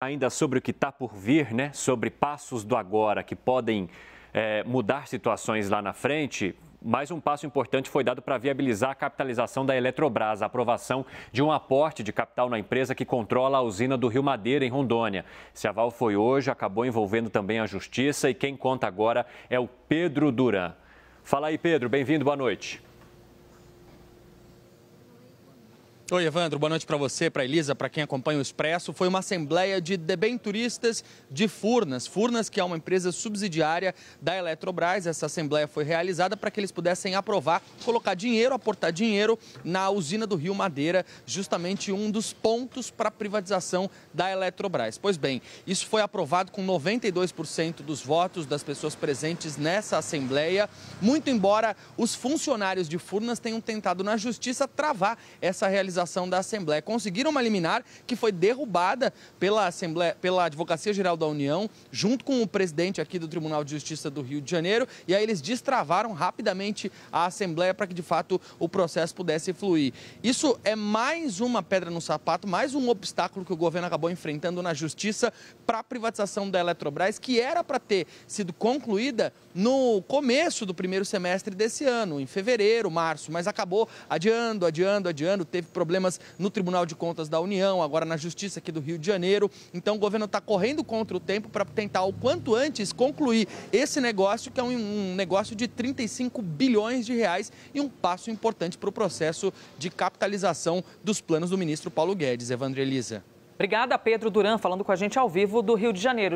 Ainda sobre o que está por vir, né? Sobre passos do agora que podem é, mudar situações lá na frente. Mais um passo importante foi dado para viabilizar a capitalização da Eletrobras, a aprovação de um aporte de capital na empresa que controla a usina do Rio Madeira, em Rondônia. Esse aval foi hoje, acabou envolvendo também a Justiça e quem conta agora é o Pedro Duran. Fala aí, Pedro, bem-vindo, boa noite. Oi, Evandro, boa noite para você, para Elisa, para quem acompanha o Expresso. Foi uma assembleia de debenturistas de Furnas. Furnas, que é uma empresa subsidiária da Eletrobras. Essa assembleia foi realizada para que eles pudessem aprovar, colocar dinheiro, aportar dinheiro na usina do Rio Madeira, justamente um dos pontos para a privatização da Eletrobras. Pois bem, isso foi aprovado com 92% dos votos das pessoas presentes nessa assembleia, muito embora os funcionários de Furnas tenham tentado na justiça travar essa realização da Assembleia. Conseguiram uma liminar que foi derrubada pela, Assembleia, pela Advocacia Geral da União, junto com o presidente aqui do Tribunal de Justiça do Rio de Janeiro, e aí eles destravaram rapidamente a Assembleia para que, de fato, o processo pudesse fluir. Isso é mais uma pedra no sapato, mais um obstáculo que o governo acabou enfrentando na Justiça para a privatização da Eletrobras, que era para ter sido concluída no começo do primeiro semestre desse ano, em fevereiro, março, mas acabou adiando, adiando, adiando, teve problemas problemas no Tribunal de Contas da União, agora na Justiça aqui do Rio de Janeiro. Então o governo está correndo contra o tempo para tentar o quanto antes concluir esse negócio, que é um, negócio de 35 bilhões de reais e um passo importante para o processo de capitalização dos planos do ministro Paulo Guedes. Evandro Elisa. Obrigada, Pedro Duran, falando com a gente ao vivo do Rio de Janeiro.